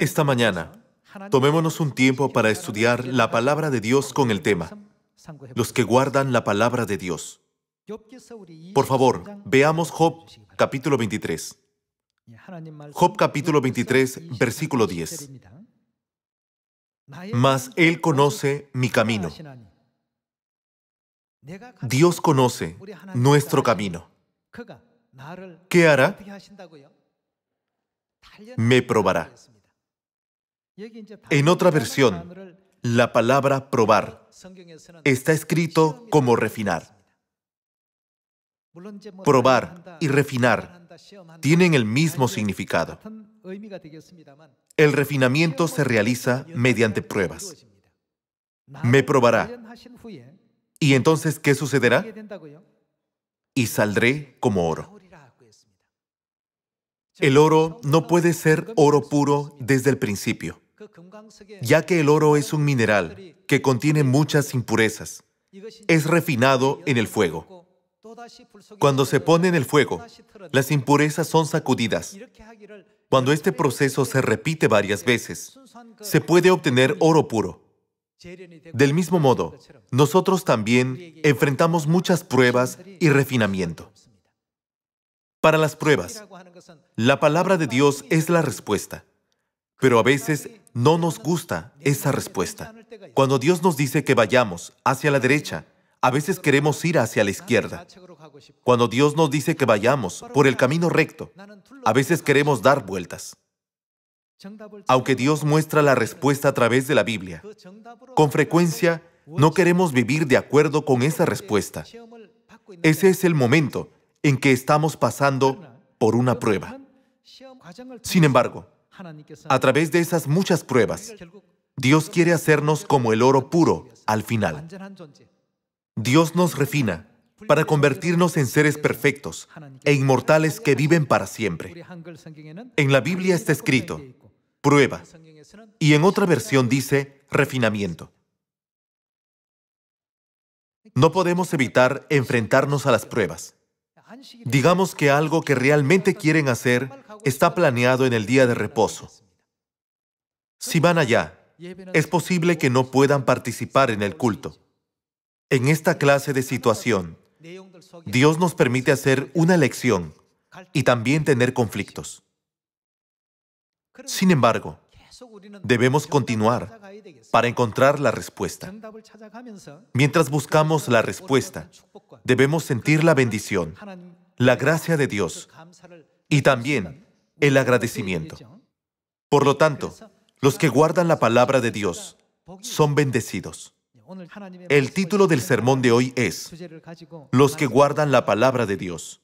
esta mañana, tomémonos un tiempo para estudiar la palabra de Dios con el tema, los que guardan la palabra de Dios. Por favor, veamos Job capítulo 23. Job capítulo 23, versículo 10. Mas Él conoce mi camino. Dios conoce nuestro camino. ¿Qué hará? Me probará. En otra versión, la palabra probar está escrito como refinar. Probar y refinar tienen el mismo significado. El refinamiento se realiza mediante pruebas. Me probará. ¿eh? ¿Y entonces qué sucederá? Y saldré como oro. Pues, el oro no puede ser oro pues, puro desde el principio ya que el oro es un mineral que contiene muchas impurezas. Es refinado en el fuego. Cuando se pone en el fuego, las impurezas son sacudidas. Cuando este proceso se repite varias veces, se puede obtener oro puro. Del mismo modo, nosotros también enfrentamos muchas pruebas y refinamiento. Para las pruebas, la palabra de Dios es la respuesta. Pero a veces no nos gusta esa respuesta. Cuando Dios nos dice que vayamos hacia la derecha, a veces queremos ir hacia la izquierda. Cuando Dios nos dice que vayamos por el camino recto, a veces queremos dar vueltas. Aunque Dios muestra la respuesta a través de la Biblia, con frecuencia no queremos vivir de acuerdo con esa respuesta. Ese es el momento en que estamos pasando por una prueba. Sin embargo, a través de esas muchas pruebas, Dios quiere hacernos como el oro puro al final. Dios nos refina para convertirnos en seres perfectos e inmortales que viven para siempre. En la Biblia está escrito, prueba, y en otra versión dice, refinamiento. No podemos evitar enfrentarnos a las pruebas. Digamos que algo que realmente quieren hacer está planeado en el día de reposo. Si van allá, es posible que no puedan participar en el culto. En esta clase de situación, Dios nos permite hacer una elección y también tener conflictos. Sin embargo, debemos continuar para encontrar la respuesta. Mientras buscamos la respuesta, debemos sentir la bendición, la gracia de Dios y también el agradecimiento. Por lo tanto, los que guardan la palabra de Dios son bendecidos. El título del sermón de hoy es Los que guardan la palabra de Dios.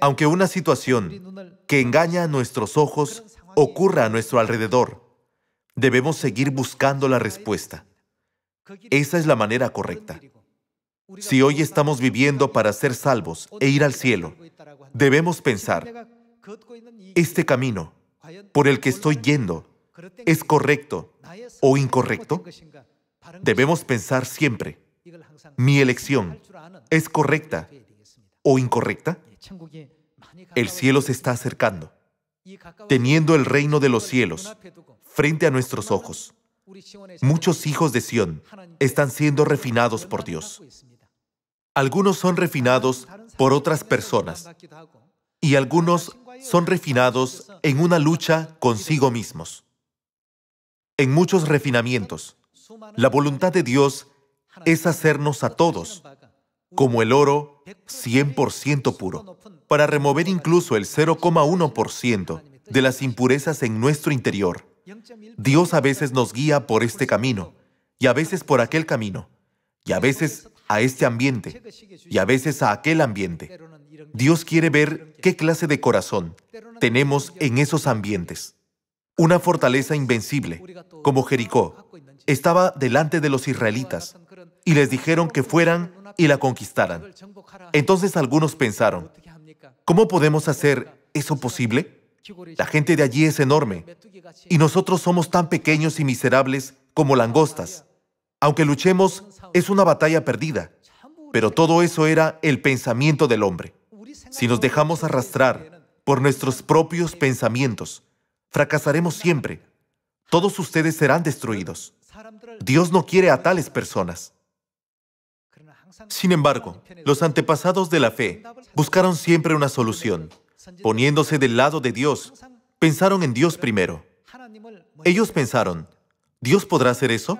Aunque una situación que engaña a nuestros ojos ocurra a nuestro alrededor, debemos seguir buscando la respuesta. Esa es la manera correcta. Si hoy estamos viviendo para ser salvos e ir al cielo, debemos pensar, este camino por el que estoy yendo es correcto o incorrecto? Debemos pensar siempre, ¿mi elección es correcta o incorrecta? El cielo se está acercando, teniendo el reino de los cielos frente a nuestros ojos. Muchos hijos de Sión están siendo refinados por Dios. Algunos son refinados por otras personas y algunos son refinados en una lucha consigo mismos. En muchos refinamientos, la voluntad de Dios es hacernos a todos, como el oro 100% puro, para remover incluso el 0,1% de las impurezas en nuestro interior. Dios a veces nos guía por este camino, y a veces por aquel camino, y a veces a este ambiente, y a veces a aquel ambiente. Dios quiere ver qué clase de corazón tenemos en esos ambientes. Una fortaleza invencible, como Jericó, estaba delante de los israelitas y les dijeron que fueran y la conquistaran. Entonces algunos pensaron, ¿cómo podemos hacer eso posible? La gente de allí es enorme y nosotros somos tan pequeños y miserables como langostas. Aunque luchemos, es una batalla perdida. Pero todo eso era el pensamiento del hombre. Si nos dejamos arrastrar por nuestros propios pensamientos, fracasaremos siempre. Todos ustedes serán destruidos. Dios no quiere a tales personas. Sin embargo, los antepasados de la fe buscaron siempre una solución. Poniéndose del lado de Dios, pensaron en Dios primero. Ellos pensaron, ¿Dios podrá hacer eso?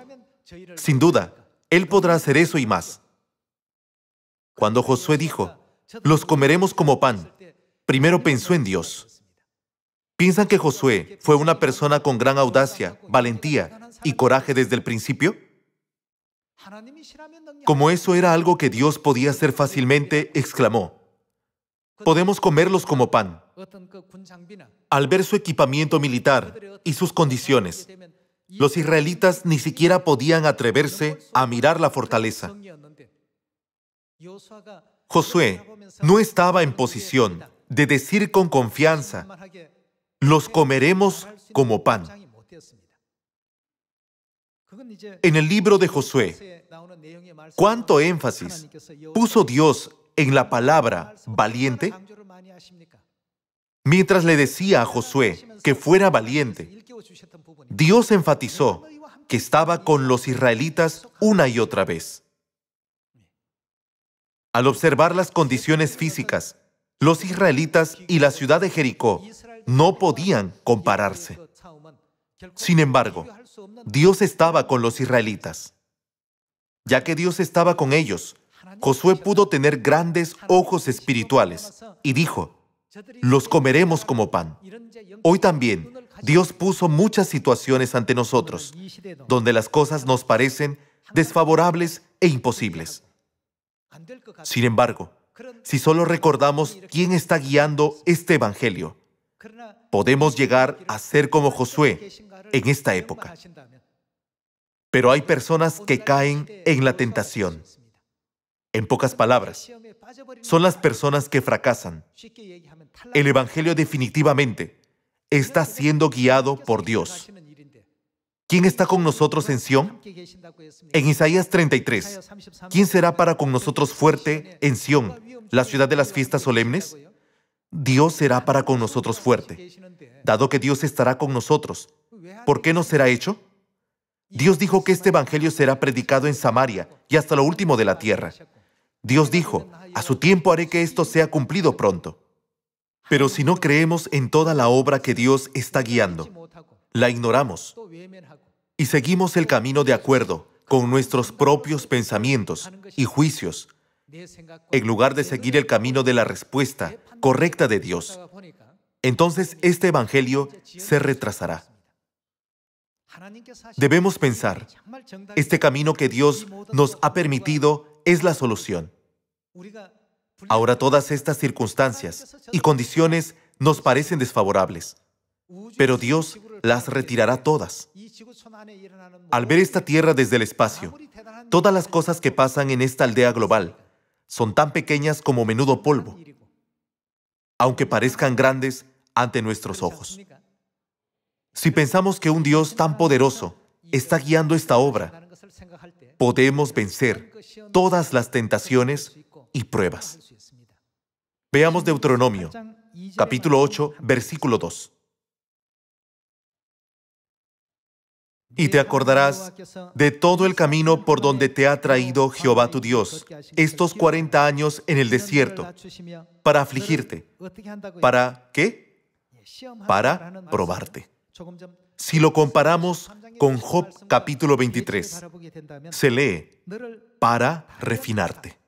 Sin duda, Él podrá hacer eso y más. Cuando Josué dijo, los comeremos como pan. Primero pensó en Dios. ¿Piensan que Josué fue una persona con gran audacia, valentía y coraje desde el principio? Como eso era algo que Dios podía hacer fácilmente, exclamó, podemos comerlos como pan. Al ver su equipamiento militar y sus condiciones, los israelitas ni siquiera podían atreverse a mirar la fortaleza. Josué no estaba en posición de decir con confianza, los comeremos como pan. En el libro de Josué, ¿cuánto énfasis puso Dios en la palabra valiente? Mientras le decía a Josué que fuera valiente, Dios enfatizó que estaba con los israelitas una y otra vez. Al observar las condiciones físicas, los israelitas y la ciudad de Jericó no podían compararse. Sin embargo, Dios estaba con los israelitas. Ya que Dios estaba con ellos, Josué pudo tener grandes ojos espirituales y dijo, los comeremos como pan. Hoy también Dios puso muchas situaciones ante nosotros, donde las cosas nos parecen desfavorables e imposibles. Sin embargo, si solo recordamos quién está guiando este Evangelio, podemos llegar a ser como Josué en esta época. Pero hay personas que caen en la tentación. En pocas palabras, son las personas que fracasan. El Evangelio definitivamente está siendo guiado por Dios. ¿Quién está con nosotros en Sión? En Isaías 33, ¿quién será para con nosotros fuerte en Sión, la ciudad de las fiestas solemnes? Dios será para con nosotros fuerte. Dado que Dios estará con nosotros, ¿por qué no será hecho? Dios dijo que este Evangelio será predicado en Samaria y hasta lo último de la tierra. Dios dijo, a su tiempo haré que esto sea cumplido pronto. Pero si no creemos en toda la obra que Dios está guiando, la ignoramos y seguimos el camino de acuerdo con nuestros propios pensamientos y juicios, en lugar de seguir el camino de la respuesta correcta de Dios, entonces este Evangelio se retrasará. Debemos pensar, este camino que Dios nos ha permitido es la solución. Ahora todas estas circunstancias y condiciones nos parecen desfavorables pero Dios las retirará todas. Al ver esta tierra desde el espacio, todas las cosas que pasan en esta aldea global son tan pequeñas como menudo polvo, aunque parezcan grandes ante nuestros ojos. Si pensamos que un Dios tan poderoso está guiando esta obra, podemos vencer todas las tentaciones y pruebas. Veamos Deuteronomio, capítulo 8, versículo 2. y te acordarás de todo el camino por donde te ha traído Jehová tu Dios estos 40 años en el desierto para afligirte. ¿Para qué? Para probarte. Si lo comparamos con Job capítulo 23, se lee para refinarte.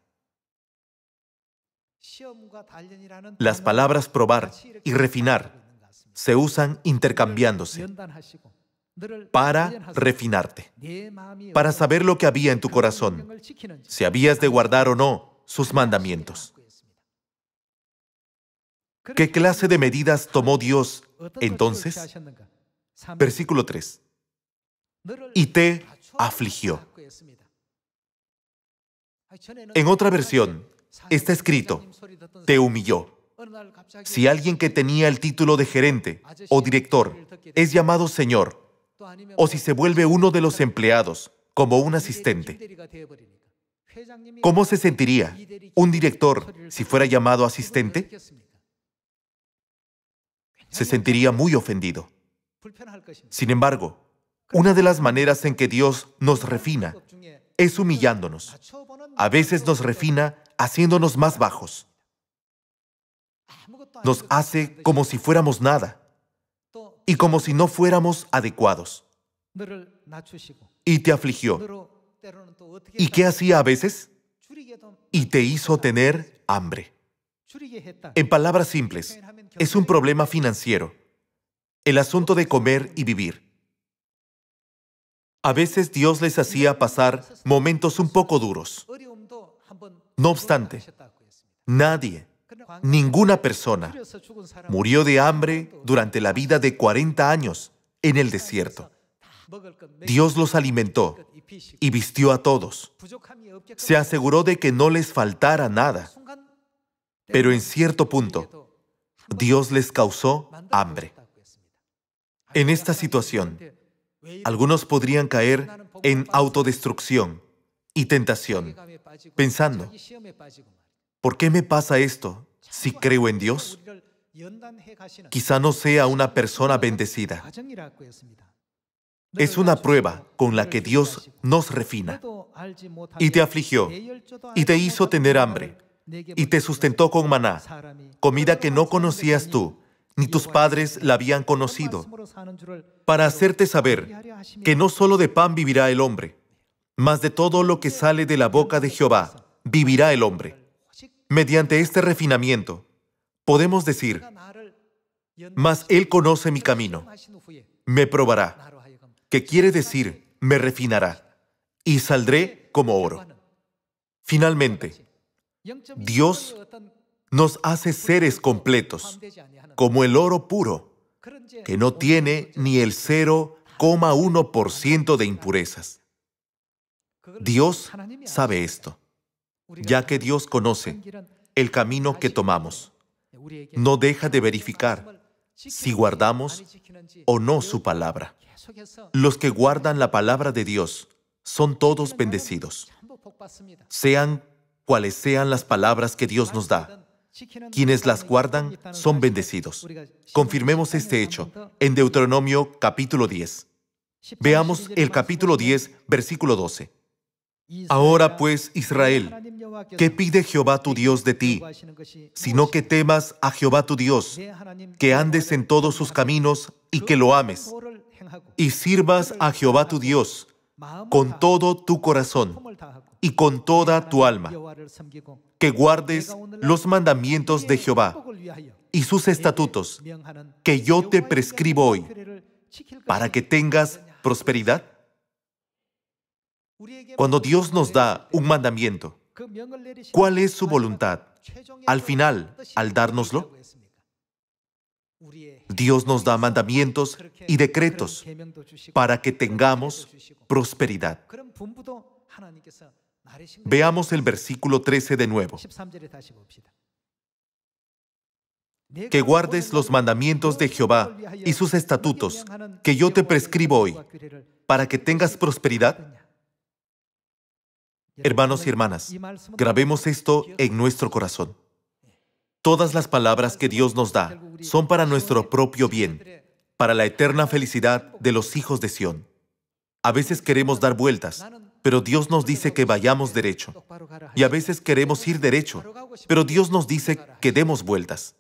Las palabras probar y refinar se usan intercambiándose para refinarte, para saber lo que había en tu corazón, si habías de guardar o no sus mandamientos. ¿Qué clase de medidas tomó Dios entonces? Versículo 3. Y te afligió. En otra versión, está escrito, te humilló. Si alguien que tenía el título de gerente o director es llamado Señor o si se vuelve uno de los empleados, como un asistente. ¿Cómo se sentiría un director si fuera llamado asistente? Se sentiría muy ofendido. Sin embargo, una de las maneras en que Dios nos refina es humillándonos. A veces nos refina haciéndonos más bajos. Nos hace como si fuéramos nada y como si no fuéramos adecuados. Y te afligió. ¿Y qué hacía a veces? Y te hizo tener hambre. En palabras simples, es un problema financiero. El asunto de comer y vivir. A veces Dios les hacía pasar momentos un poco duros. No obstante, nadie, ninguna persona. Murió de hambre durante la vida de 40 años en el desierto. Dios los alimentó y vistió a todos. Se aseguró de que no les faltara nada. Pero en cierto punto, Dios les causó hambre. En esta situación, algunos podrían caer en autodestrucción y tentación, pensando, ¿por qué me pasa esto si creo en Dios, quizá no sea una persona bendecida. Es una prueba con la que Dios nos refina. Y te afligió, y te hizo tener hambre, y te sustentó con maná, comida que no conocías tú, ni tus padres la habían conocido, para hacerte saber que no solo de pan vivirá el hombre, mas de todo lo que sale de la boca de Jehová vivirá el hombre. Mediante este refinamiento, podemos decir, mas Él conoce mi camino, me probará, que quiere decir, me refinará, y saldré como oro. Finalmente, Dios nos hace seres completos, como el oro puro, que no tiene ni el 0,1% de impurezas. Dios sabe esto ya que Dios conoce el camino que tomamos. No deja de verificar si guardamos o no su palabra. Los que guardan la palabra de Dios son todos bendecidos. Sean cuales sean las palabras que Dios nos da, quienes las guardan son bendecidos. Confirmemos este hecho en Deuteronomio capítulo 10. Veamos el capítulo 10, versículo 12. Ahora pues, Israel, ¿qué pide Jehová tu Dios de ti? Sino que temas a Jehová tu Dios, que andes en todos sus caminos y que lo ames, y sirvas a Jehová tu Dios con todo tu corazón y con toda tu alma, que guardes los mandamientos de Jehová y sus estatutos que yo te prescribo hoy, para que tengas prosperidad cuando Dios nos da un mandamiento, ¿cuál es su voluntad? Al final, al dárnoslo, Dios nos da mandamientos y decretos para que tengamos prosperidad. Veamos el versículo 13 de nuevo. Que guardes los mandamientos de Jehová y sus estatutos que yo te prescribo hoy, para que tengas prosperidad Hermanos y hermanas, grabemos esto en nuestro corazón. Todas las palabras que Dios nos da son para nuestro propio bien, para la eterna felicidad de los hijos de Sión. A veces queremos dar vueltas, pero Dios nos dice que vayamos derecho. Y a veces queremos ir derecho, pero Dios nos dice que demos vueltas.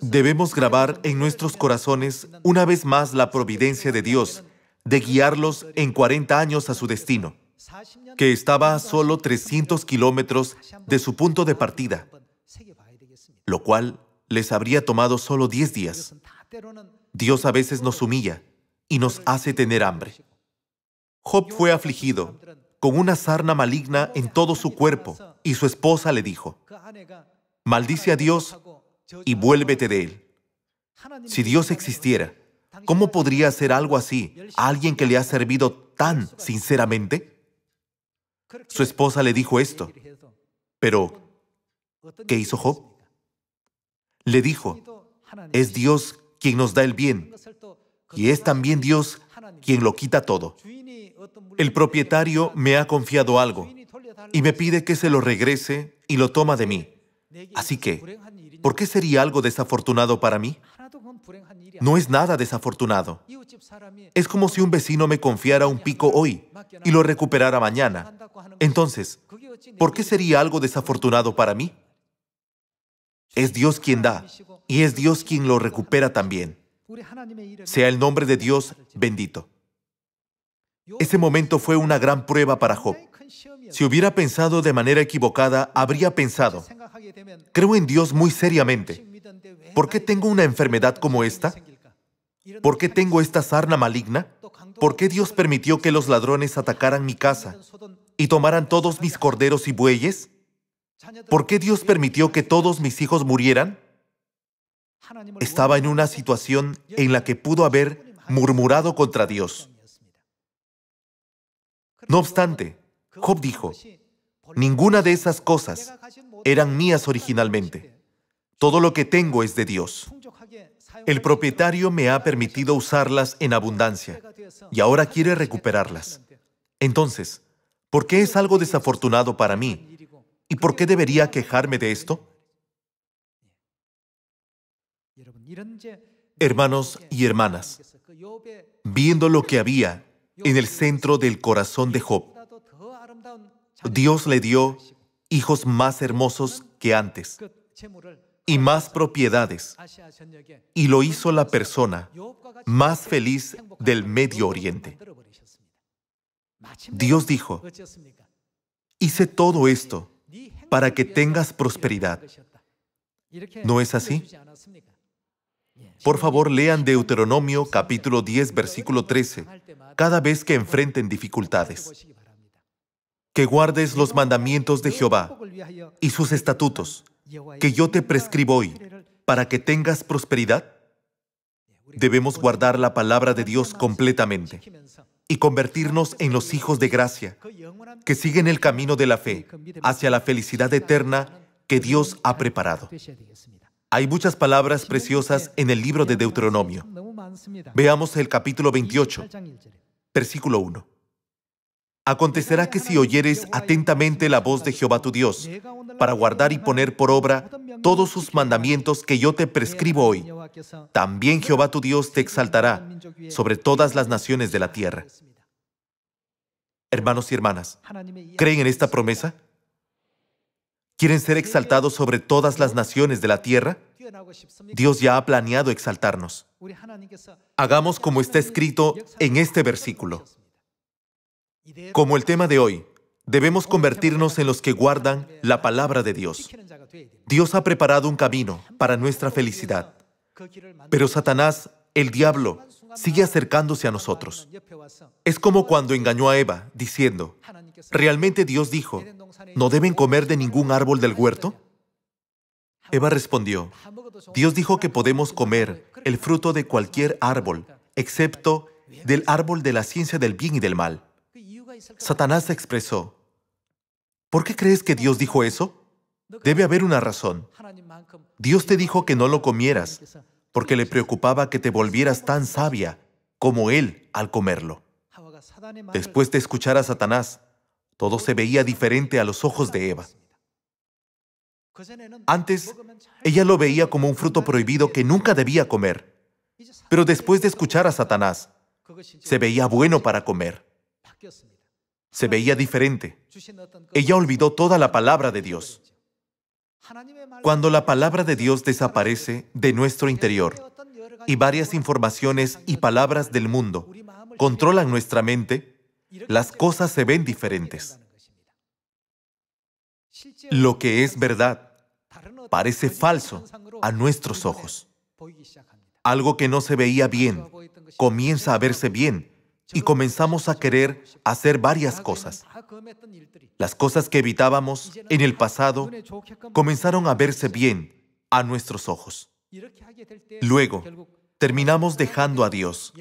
Debemos grabar en nuestros corazones una vez más la providencia de Dios de guiarlos en 40 años a su destino que estaba a solo 300 kilómetros de su punto de partida, lo cual les habría tomado solo 10 días. Dios a veces nos humilla y nos hace tener hambre. Job fue afligido con una sarna maligna en todo su cuerpo y su esposa le dijo, maldice a Dios y vuélvete de él. Si Dios existiera, ¿cómo podría hacer algo así a alguien que le ha servido tan sinceramente? Su esposa le dijo esto. Pero, ¿qué hizo Job? Le dijo, es Dios quien nos da el bien y es también Dios quien lo quita todo. El propietario me ha confiado algo y me pide que se lo regrese y lo toma de mí. Así que, ¿por qué sería algo desafortunado para mí? No es nada desafortunado. Es como si un vecino me confiara un pico hoy y lo recuperara mañana, entonces, ¿por qué sería algo desafortunado para mí? Es Dios quien da y es Dios quien lo recupera también. Sea el nombre de Dios bendito. Ese momento fue una gran prueba para Job. Si hubiera pensado de manera equivocada, habría pensado, creo en Dios muy seriamente. ¿Por qué tengo una enfermedad como esta? ¿Por qué tengo esta sarna maligna? ¿Por qué Dios permitió que los ladrones atacaran mi casa? y tomaran todos mis corderos y bueyes? ¿Por qué Dios permitió que todos mis hijos murieran? Estaba en una situación en la que pudo haber murmurado contra Dios. No obstante, Job dijo, ninguna de esas cosas eran mías originalmente. Todo lo que tengo es de Dios. El propietario me ha permitido usarlas en abundancia y ahora quiere recuperarlas. Entonces, ¿Por qué es algo desafortunado para mí? ¿Y por qué debería quejarme de esto? Hermanos y hermanas, viendo lo que había en el centro del corazón de Job, Dios le dio hijos más hermosos que antes y más propiedades, y lo hizo la persona más feliz del Medio Oriente. Dios dijo, hice todo esto para que tengas prosperidad. ¿No es así? Por favor, lean Deuteronomio capítulo 10, versículo 13, cada vez que enfrenten dificultades. Que guardes los mandamientos de Jehová y sus estatutos, que yo te prescribo hoy, para que tengas prosperidad. Debemos guardar la palabra de Dios completamente y convertirnos en los hijos de gracia, que siguen el camino de la fe hacia la felicidad eterna que Dios ha preparado. Hay muchas palabras preciosas en el libro de Deuteronomio. Veamos el capítulo 28, versículo 1. Acontecerá que si oyeres atentamente la voz de Jehová tu Dios, para guardar y poner por obra todos sus mandamientos que yo te prescribo hoy, también Jehová tu Dios te exaltará sobre todas las naciones de la tierra. Hermanos y hermanas, ¿creen en esta promesa? ¿Quieren ser exaltados sobre todas las naciones de la tierra? Dios ya ha planeado exaltarnos. Hagamos como está escrito en este versículo. Como el tema de hoy, debemos convertirnos en los que guardan la palabra de Dios. Dios ha preparado un camino para nuestra felicidad, pero Satanás, el diablo, sigue acercándose a nosotros. Es como cuando engañó a Eva, diciendo, ¿realmente Dios dijo, no deben comer de ningún árbol del huerto? Eva respondió, Dios dijo que podemos comer el fruto de cualquier árbol, excepto del árbol de la ciencia del bien y del mal. Satanás expresó, ¿por qué crees que Dios dijo eso? Debe haber una razón. Dios te dijo que no lo comieras, porque le preocupaba que te volvieras tan sabia como Él al comerlo. Después de escuchar a Satanás, todo se veía diferente a los ojos de Eva. Antes, ella lo veía como un fruto prohibido que nunca debía comer, pero después de escuchar a Satanás, se veía bueno para comer se veía diferente. Ella olvidó toda la palabra de Dios. Cuando la palabra de Dios desaparece de nuestro interior y varias informaciones y palabras del mundo controlan nuestra mente, las cosas se ven diferentes. Lo que es verdad parece falso a nuestros ojos. Algo que no se veía bien comienza a verse bien y comenzamos a querer hacer varias cosas. Las cosas que evitábamos en el pasado comenzaron a verse bien a nuestros ojos. Luego, terminamos dejando a Dios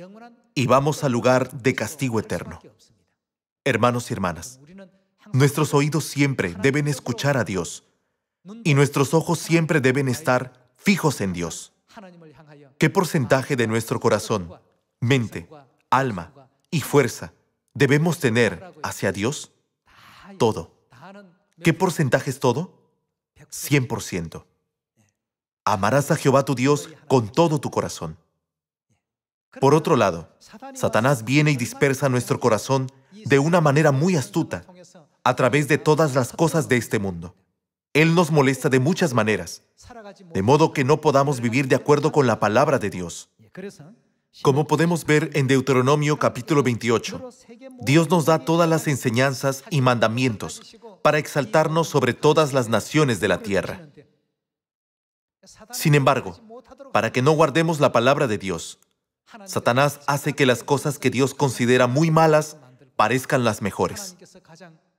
y vamos al lugar de castigo eterno. Hermanos y hermanas, nuestros oídos siempre deben escuchar a Dios y nuestros ojos siempre deben estar fijos en Dios. ¿Qué porcentaje de nuestro corazón, mente, alma y fuerza debemos tener hacia Dios? Todo. ¿Qué porcentaje es todo? 100%. Amarás a Jehová tu Dios con todo tu corazón. Por otro lado, Satanás viene y dispersa nuestro corazón de una manera muy astuta a través de todas las cosas de este mundo. Él nos molesta de muchas maneras, de modo que no podamos vivir de acuerdo con la palabra de Dios. Como podemos ver en Deuteronomio capítulo 28, Dios nos da todas las enseñanzas y mandamientos para exaltarnos sobre todas las naciones de la tierra. Sin embargo, para que no guardemos la palabra de Dios, Satanás hace que las cosas que Dios considera muy malas parezcan las mejores.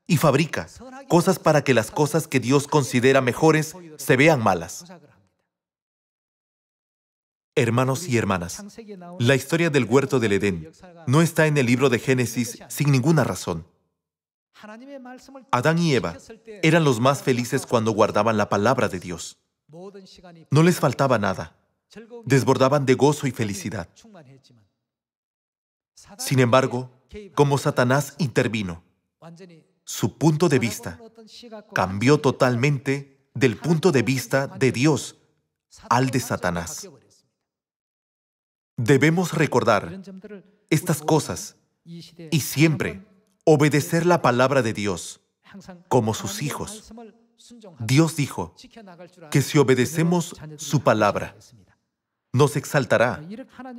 Y fabrica cosas para que las cosas que Dios considera mejores se vean malas. Hermanos y hermanas, la historia del huerto del Edén no está en el libro de Génesis sin ninguna razón. Adán y Eva eran los más felices cuando guardaban la palabra de Dios. No les faltaba nada. Desbordaban de gozo y felicidad. Sin embargo, como Satanás intervino, su punto de vista cambió totalmente del punto de vista de Dios al de Satanás. Debemos recordar estas cosas y siempre obedecer la palabra de Dios como sus hijos. Dios dijo que si obedecemos su palabra, nos exaltará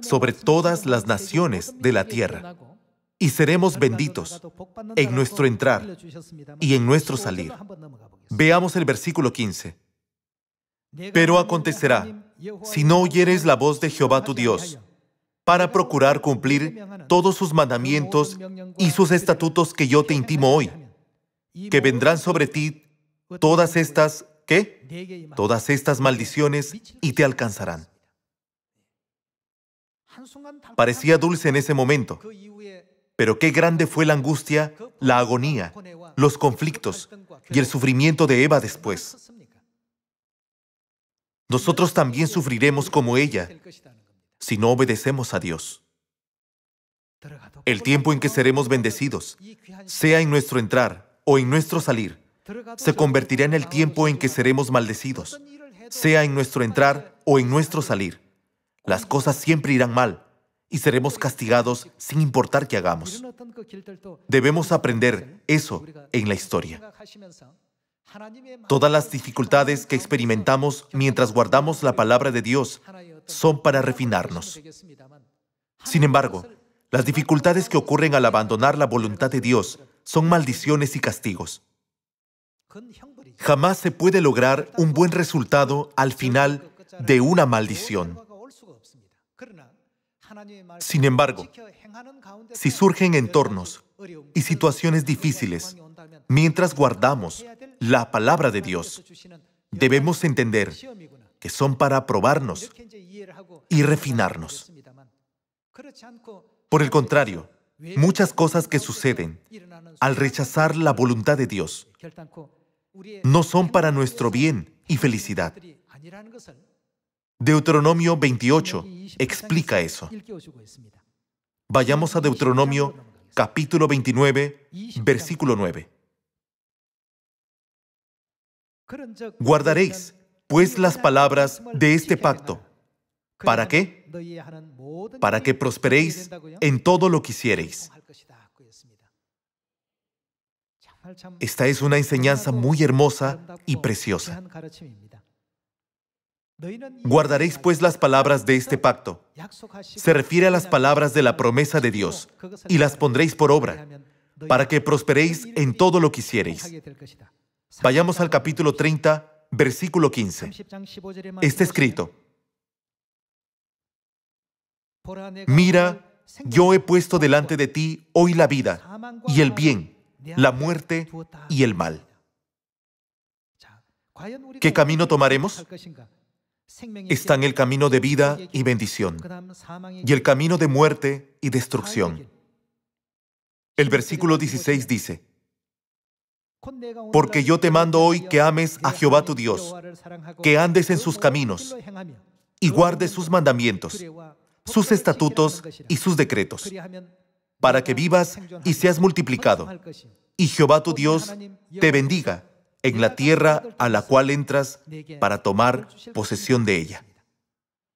sobre todas las naciones de la tierra y seremos benditos en nuestro entrar y en nuestro salir. Veamos el versículo 15. Pero acontecerá si no oyeres la voz de Jehová tu Dios, para procurar cumplir todos sus mandamientos y sus estatutos que yo te intimo hoy, que vendrán sobre ti todas estas, ¿qué? Todas estas maldiciones y te alcanzarán. Parecía dulce en ese momento, pero qué grande fue la angustia, la agonía, los conflictos y el sufrimiento de Eva después nosotros también sufriremos como ella si no obedecemos a Dios. El tiempo en que seremos bendecidos, sea en nuestro entrar o en nuestro salir, se convertirá en el tiempo en que seremos maldecidos, sea en nuestro entrar o en nuestro salir. Las cosas siempre irán mal y seremos castigados sin importar qué hagamos. Debemos aprender eso en la historia. Todas las dificultades que experimentamos mientras guardamos la palabra de Dios son para refinarnos. Sin embargo, las dificultades que ocurren al abandonar la voluntad de Dios son maldiciones y castigos. Jamás se puede lograr un buen resultado al final de una maldición. Sin embargo, si surgen entornos y situaciones difíciles, mientras guardamos la palabra de Dios. Debemos entender que son para probarnos y refinarnos. Por el contrario, muchas cosas que suceden al rechazar la voluntad de Dios no son para nuestro bien y felicidad. Deuteronomio 28 explica eso. Vayamos a Deuteronomio capítulo 29, versículo 9. Guardaréis, pues, las palabras de este pacto. ¿Para qué? Para que prosperéis en todo lo que hiciereis. Esta es una enseñanza muy hermosa y preciosa. Guardaréis pues las palabras de este pacto. Se refiere a las palabras de la promesa de Dios, y las pondréis por obra, para que prosperéis en todo lo que hiciereis. Vayamos al capítulo 30, versículo 15. Está escrito, mira, yo he puesto delante de ti hoy la vida y el bien, la muerte y el mal. ¿Qué camino tomaremos? Está en el camino de vida y bendición y el camino de muerte y destrucción. El versículo 16 dice, porque yo te mando hoy que ames a Jehová tu Dios, que andes en sus caminos y guardes sus mandamientos, sus estatutos y sus decretos, para que vivas y seas multiplicado. Y Jehová tu Dios te bendiga en la tierra a la cual entras para tomar posesión de ella.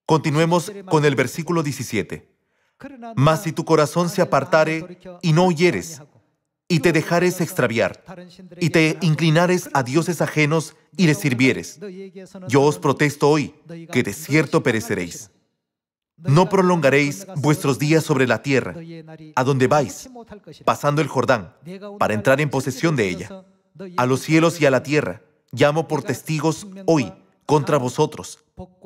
Continuemos con el versículo 17. Mas si tu corazón se apartare y no oyeres, y te dejares extraviar, y te inclinares a dioses ajenos y les sirvieres. Yo os protesto hoy que de cierto pereceréis. No prolongaréis vuestros días sobre la tierra, a donde vais, pasando el Jordán, para entrar en posesión de ella. A los cielos y a la tierra llamo por testigos hoy contra vosotros,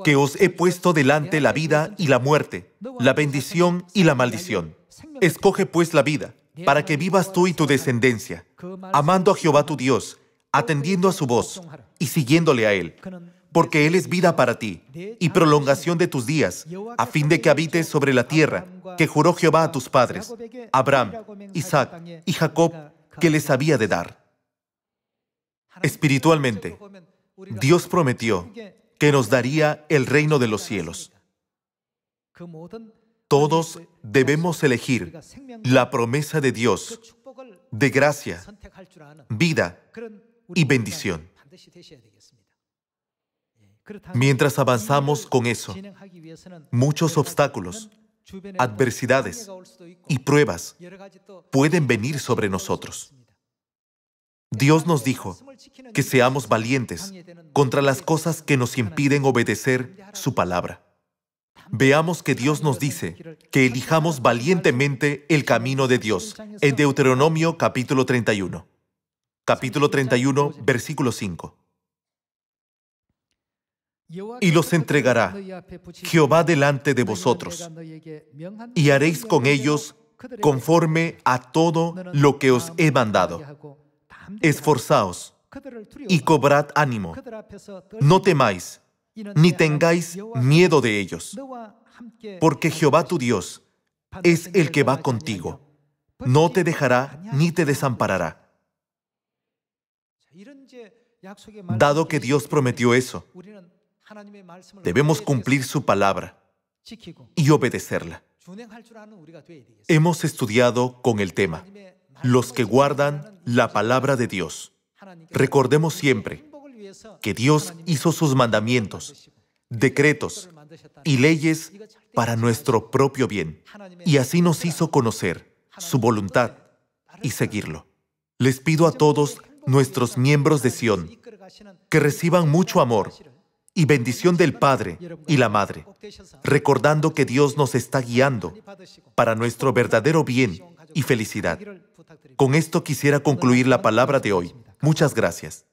que os he puesto delante la vida y la muerte, la bendición y la maldición. Escoge pues la vida para que vivas tú y tu descendencia, amando a Jehová tu Dios, atendiendo a su voz y siguiéndole a Él, porque Él es vida para ti y prolongación de tus días, a fin de que habites sobre la tierra que juró Jehová a tus padres, Abraham, Isaac y Jacob, que les había de dar. Espiritualmente, Dios prometió que nos daría el reino de los cielos. Todos debemos elegir la promesa de Dios de gracia, vida y bendición. Eh, Mientras avanzamos con eso, muchos obstáculos, adversidades y pruebas pueden venir sobre nosotros. Dios nos dijo que seamos valientes contra las cosas que nos impiden obedecer su palabra veamos que Dios nos dice que elijamos valientemente el camino de Dios en Deuteronomio capítulo 31. Capítulo 31, versículo 5. Y los entregará Jehová delante de vosotros, y haréis con ellos conforme a todo lo que os he mandado. Esforzaos y cobrad ánimo. No temáis, ni tengáis miedo de ellos, porque Jehová tu Dios es el que va contigo. No te dejará ni te desamparará. Dado que Dios prometió eso, debemos cumplir su palabra y obedecerla. Hemos estudiado con el tema, los que guardan la palabra de Dios. Recordemos siempre que Dios hizo sus mandamientos, decretos y leyes para nuestro propio bien, y así nos hizo conocer su voluntad y seguirlo. Les pido a todos nuestros miembros de Sion que reciban mucho amor y bendición del Padre y la Madre, recordando que Dios nos está guiando para nuestro verdadero bien y felicidad. Con esto quisiera concluir la palabra de hoy. Muchas gracias.